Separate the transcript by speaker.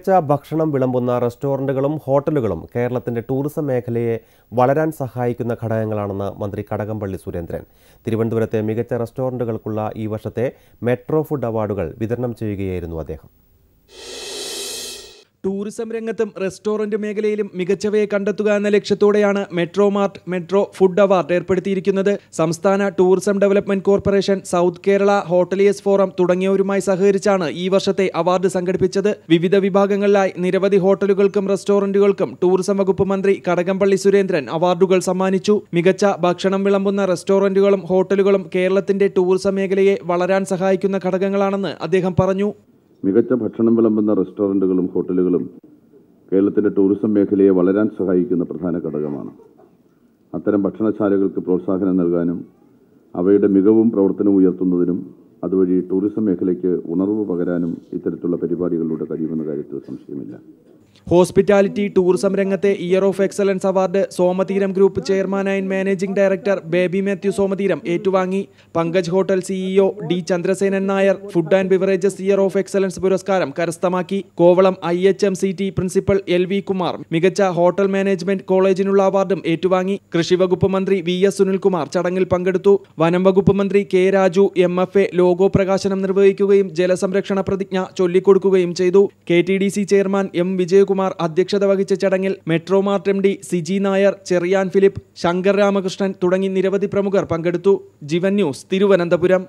Speaker 1: മികച്ച ഭക്ഷണം വിളമ്പുന്ന റെസ്റ്റോറൻറ്റുകളും ഹോട്ടലുകളും കേരളത്തിന്റെ ടൂറിസം മേഖലയെ വളരാൻ സഹായിക്കുന്ന ഘടകങ്ങളാണെന്ന് മന്ത്രി കടകംപള്ളി സുരേന്ദ്രൻ തിരുവനന്തപുരത്തെ മികച്ച റെസ്റ്റോറൻറ്റുകൾക്കുള്ള ഈ വർഷത്തെ മെട്രോ ഫുഡ് അവാർഡുകൾ വിതരണം ചെയ്യുകയായിരുന്നു അദ്ദേഹം
Speaker 2: ടൂറിസം രംഗത്തും റെസ്റ്റോറന്റ് മേഖലയിലും മികച്ചവയെ കണ്ടെത്തുക എന്ന ലക്ഷ്യത്തോടെയാണ് metro mart metro food award ഏർപ്പെടുത്തിയിരിക്കുന്നത് സംസ്ഥാന tourism development corporation south Kerala hoteliers forum തുടങ്ങിയവരുമായി സഹകരിച്ചാണ് ഈ വർഷത്തെ അവാർഡ് സംഘടിപ്പിച്ചത് വിവിധ വിഭാഗങ്ങളിലായി നിരവധി ഹോട്ടലുകൾക്കും റെസ്റ്റോറന്റുകൾക്കും ടൂറിസം വകുപ്പ് മന്ത്രി കടകംപള്ളി സുരേന്ദ്രൻ അവാർഡുകൾ സമ്മാനിച്ചു മികച്ച ഭക്ഷണം വിളമ്പുന്ന റെസ്റ്റോറന്റുകളും ഹോട്ടലുകളും കേരളത്തിന്റെ ടൂറിസം മേഖലയെ വളരാൻ സഹായിക്കുന്ന ഘടകങ്ങളാണെന്ന് അദ്ദേഹം പറഞ്ഞു
Speaker 3: മികച്ച ഭക്ഷണം വിളമ്പുന്ന റെസ്റ്റോറൻറ്റുകളും ഹോട്ടലുകളും കേരളത്തിൻ്റെ ടൂറിസം മേഖലയെ വളരാൻ സഹായിക്കുന്ന പ്രധാന ഘടകമാണ് അത്തരം ഭക്ഷണശാലകൾക്ക് പ്രോത്സാഹനം നൽകാനും അവയുടെ മികവും പ്രവർത്തനവും ഉയർത്തുന്നതിനും അതുവഴി ടൂറിസം മേഖലയ്ക്ക് ഉണർവ് പകരാനും ഇത്തരത്തിലുള്ള പരിപാടികളിലൂടെ കഴിയുമെന്ന കാര്യത്തിൽ
Speaker 2: സംശയമില്ല ഹോസ്പിറ്റാലിറ്റി ടൂറിസം രംഗത്തെ year of excellence award Somatheeram group chairman and managing director Baby Mathew Somatheeram ഏറ്റുവാങ്ങി Pankaj hotel CEO e D Chandrasenan Nair food and beverages year of excellence പുരസ്കാരം കരസ്ഥമാക്കി Kovalam I H M C T principal L V Kumar മികച്ച ഹോട്ടൽ മാനേജ്മെന്റ് കോളേജിനുള്ള അവാർഡും ഏറ്റുവാങ്ങി കൃഷി വകുപ്പ് മന്ത്രി വി എസ് സുനിൽകുമാർ ചടങ്ങിൽ പങ്കെടുത്തു വനം വകുപ്പ് മന്ത്രി K Raju M F A ലോ ലോഗോ പ്രകാശനം നിർവഹിക്കുകയും ജലസംരക്ഷണ പ്രതിജ്ഞ ചൊല്ലിക്കൊടുക്കുകയും ചെയ്തു കെ ചെയർമാൻ എം വിജയകുമാർ അധ്യക്ഷത വഹിച്ച ചടങ്ങിൽ metro mart M D Siji Nair Cherian Philip Shankar Ramakrishnan തുടങ്ങി നിരവധി പ്രമുഖർ പങ്കെടുത്തു ജീവൻ ന്യൂസ് തിരുവനന്തപുരം